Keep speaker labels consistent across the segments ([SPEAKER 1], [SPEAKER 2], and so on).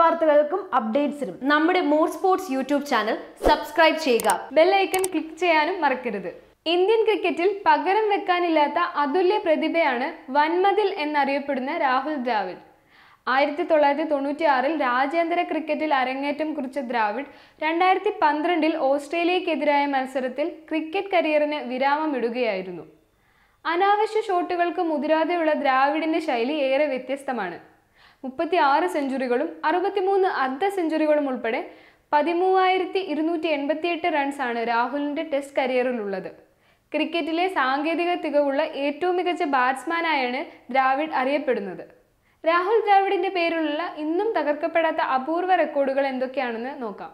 [SPEAKER 1] വാർത്തകൾക്കും അപ്ഡേറ്റ്സിനും നമ്മുടെ more sports YouTube channel subscribe ചെയ്യുക ബെല്ലൈക്കൺ ക്ലിക്ക് ചെയ്യാനും മറക്കരുത് ഇന്ത്യൻ ക്രിക്കറ്റിൽ പകരം വെക്കാനില്ലാത്ത അതുല്യ പ്രതിഭയാണ് വൻമതിൽ എന്നറിയപ്പെടുന്ന രാഹുൽ ദ്രാവിഡ് ആയിരത്തി തൊള്ളായിരത്തി തൊണ്ണൂറ്റി ആറിൽ രാജ്യാന്തര ക്രിക്കറ്റിൽ അരങ്ങേറ്റം കുറിച്ച ദ്രാവിഡ് രണ്ടായിരത്തി പന്ത്രണ്ടിൽ ഓസ്ട്രേലിയക്കെതിരായ മത്സരത്തിൽ ക്രിക്കറ്റ് കരിയറിന് വിരാമമിടുകയായിരുന്നു അനാവശ്യ ഷോട്ടുകൾക്ക് മുതിരാതെയുള്ള ദ്രാവിഡിന്റെ ശൈലി ഏറെ വ്യത്യസ്തമാണ് മുപ്പത്തി ആറ് സെഞ്ചുറികളും അറുപത്തിമൂന്ന് അർദ്ധ സെഞ്ചുറികളും ഉൾപ്പെടെ പതിമൂവായിരത്തി ഇരുന്നൂറ്റി എൺപത്തിയെട്ട് റൺസാണ് രാഹുലിൻ്റെ ടെസ്റ്റ് കരിയറിലുള്ളത് ക്രിക്കറ്റിലെ സാങ്കേതിക തികവുള്ള ഏറ്റവും മികച്ച ബാറ്റ്സ്മാനായാണ് ദ്രാവിഡ് അറിയപ്പെടുന്നത് രാഹുൽ ദ്രാവിഡിന്റെ പേരിലുള്ള ഇന്നും തകർക്കപ്പെടാത്ത അപൂർവ റെക്കോർഡുകൾ എന്തൊക്കെയാണെന്ന് നോക്കാം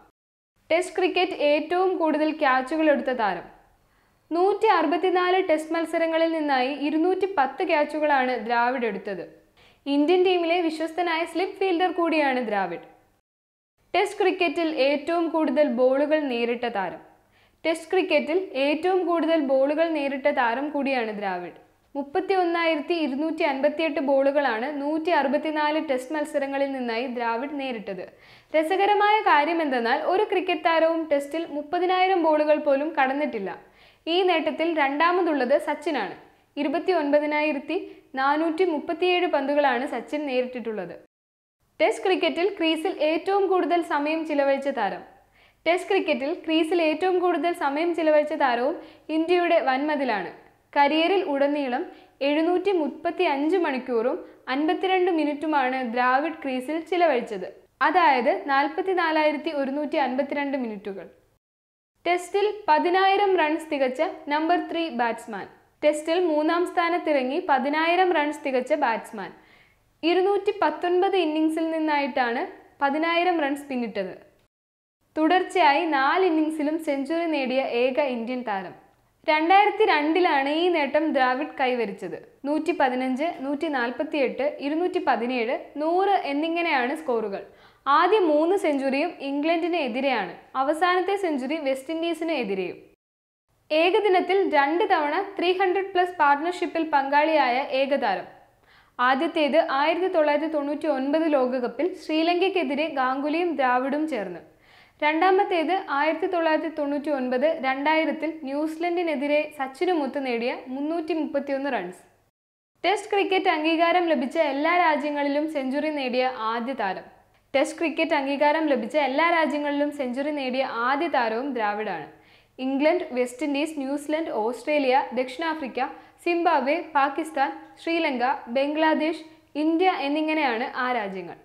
[SPEAKER 1] ടെസ്റ്റ് ക്രിക്കറ്റ് ഏറ്റവും കൂടുതൽ ക്യാച്ചുകൾ എടുത്ത താരം നൂറ്റി അറുപത്തിനാല് ടെസ്റ്റ് മത്സരങ്ങളിൽ നിന്നായി ഇരുന്നൂറ്റി പത്ത് ക്യാച്ചുകളാണ് ദ്രാവിഡ് എടുത്തത് ഇന്ത്യൻ ടീമിലെ വിശ്വസ്തനായ സ്ലിപ്പ് ഫീൽഡർ കൂടിയാണ് ദ്രാവിഡ് ടെസ്റ്റ് ക്രിക്കറ്റിൽ ഏറ്റവും കൂടുതൽ ബോളുകൾ നേരിട്ട താരം ടെസ്റ്റ് ക്രിക്കറ്റിൽ ഏറ്റവും കൂടുതൽ ബോളുകൾ നേരിട്ട താരം കൂടിയാണ് ദ്രാവിഡ് മുപ്പത്തി ഒന്നായിരത്തി ഇരുന്നൂറ്റി അൻപത്തിയെട്ട് ബോളുകളാണ് നൂറ്റി അറുപത്തിനാല് ടെസ്റ്റ് മത്സരങ്ങളിൽ നിന്നായി ദ്രാവിഡ് നേരിട്ടത് രസകരമായ കാര്യം എന്തെന്നാൽ ഒരു ക്രിക്കറ്റ് താരവും ടെസ്റ്റിൽ മുപ്പതിനായിരം ബോളുകൾ പോലും കടന്നിട്ടില്ല ഈ നേട്ടത്തിൽ രണ്ടാമതുള്ളത് സച്ചിനാണ് ഇരുപത്തി ഒൻപതിനായിരത്തി നാനൂറ്റി മുപ്പത്തിയേഴ് പന്തുകളാണ് സച്ചിൻ നേരിട്ടിട്ടുള്ളത് ടെസ്റ്റ് ക്രിക്കറ്റിൽ ക്രീസിൽ ഏറ്റവും കൂടുതൽ സമയം ചിലവഴിച്ച താരം ടെസ്റ്റ് ക്രിക്കറ്റിൽ ക്രീസിൽ ഏറ്റവും കൂടുതൽ സമയം ചിലവഴിച്ച താരവും ഇന്ത്യയുടെ വൻമതിലാണ് കരിയറിൽ ഉടനീളം എഴുന്നൂറ്റി മുപ്പത്തി അഞ്ച് മണിക്കൂറും അൻപത്തിരണ്ട് മിനിറ്റുമാണ് ദ്രാവിഡ് ക്രീസിൽ ചിലവഴിച്ചത് അതായത് നാൽപ്പത്തി നാലായിരത്തി ഒരുന്നൂറ്റി അൻപത്തിരണ്ട് മിനിറ്റുകൾ ടെസ്റ്റിൽ പതിനായിരം റൺസ് തികച്ച നമ്പർ ത്രീ ബാറ്റ്സ്മാൻ ടെസ്റ്റിൽ മൂന്നാം സ്ഥാനത്തിറങ്ങി പതിനായിരം റൺസ് തികച്ച ബാറ്റ്സ്മാൻ ഇരുന്നൂറ്റി പത്തൊൻപത് ഇന്നിങ്സിൽ നിന്നായിട്ടാണ് പതിനായിരം റൺസ് പിന്നിട്ടത് തുടർച്ചയായി നാല് ഇന്നിങ്സിലും സെഞ്ചുറി നേടിയ ഏക ഇന്ത്യൻ താരം രണ്ടായിരത്തി രണ്ടിലാണ് ഈ നേട്ടം ദ്രാവിഡ് കൈവരിച്ചത് നൂറ്റി പതിനഞ്ച് നൂറ്റി നാൽപ്പത്തി എട്ട് ഇരുന്നൂറ്റി പതിനേഴ് നൂറ് എന്നിങ്ങനെയാണ് സ്കോറുകൾ ആദ്യ മൂന്ന് സെഞ്ചുറിയും ഇംഗ്ലണ്ടിനെതിരെയാണ് അവസാനത്തെ സെഞ്ചുറി വെസ്റ്റ് ഇൻഡീസിനെതിരെയും ഏകദിനത്തിൽ രണ്ട് തവണ ത്രീ ഹൺഡ്രഡ് പ്ലസ് പാർട്ട്ണർഷിപ്പിൽ പങ്കാളിയായ ഏകതാരം ആദ്യത്തേത് ആയിരത്തി തൊള്ളായിരത്തി തൊണ്ണൂറ്റി ഒൻപത് ലോകകപ്പിൽ ശ്രീലങ്കയ്ക്കെതിരെ ഗാംഗുലിയും ദ്രാവിഡും ചേർന്ന് രണ്ടാമത്തേത് ആയിരത്തി തൊള്ളായിരത്തി തൊണ്ണൂറ്റി ഒൻപത് രണ്ടായിരത്തിൽ ന്യൂസിലൻഡിനെതിരെ സച്ചിനുമൊത്ത് നേടിയ മുന്നൂറ്റി മുപ്പത്തിയൊന്ന് റൺസ് ടെസ്റ്റ് ക്രിക്കറ്റ് അംഗീകാരം ലഭിച്ച എല്ലാ രാജ്യങ്ങളിലും സെഞ്ചുറി നേടിയ ആദ്യ താരം ടെസ്റ്റ് ക്രിക്കറ്റ് അംഗീകാരം ലഭിച്ച എല്ലാ രാജ്യങ്ങളിലും സെഞ്ചുറി നേടിയ ആദ്യ താരവും ദ്രാവിഡാണ് England West Indies New Zealand Australia ദക്ഷിണാഫ്രിക്ക സിംബാബ്വെ പാകിസ്ഥാൻ ശ്രീലങ്ക ബംഗ്ലാദേശ് ഇന്ത്യ എന്നിങ്ങനെയാണ് ആ രാജ്യങ്ങൾ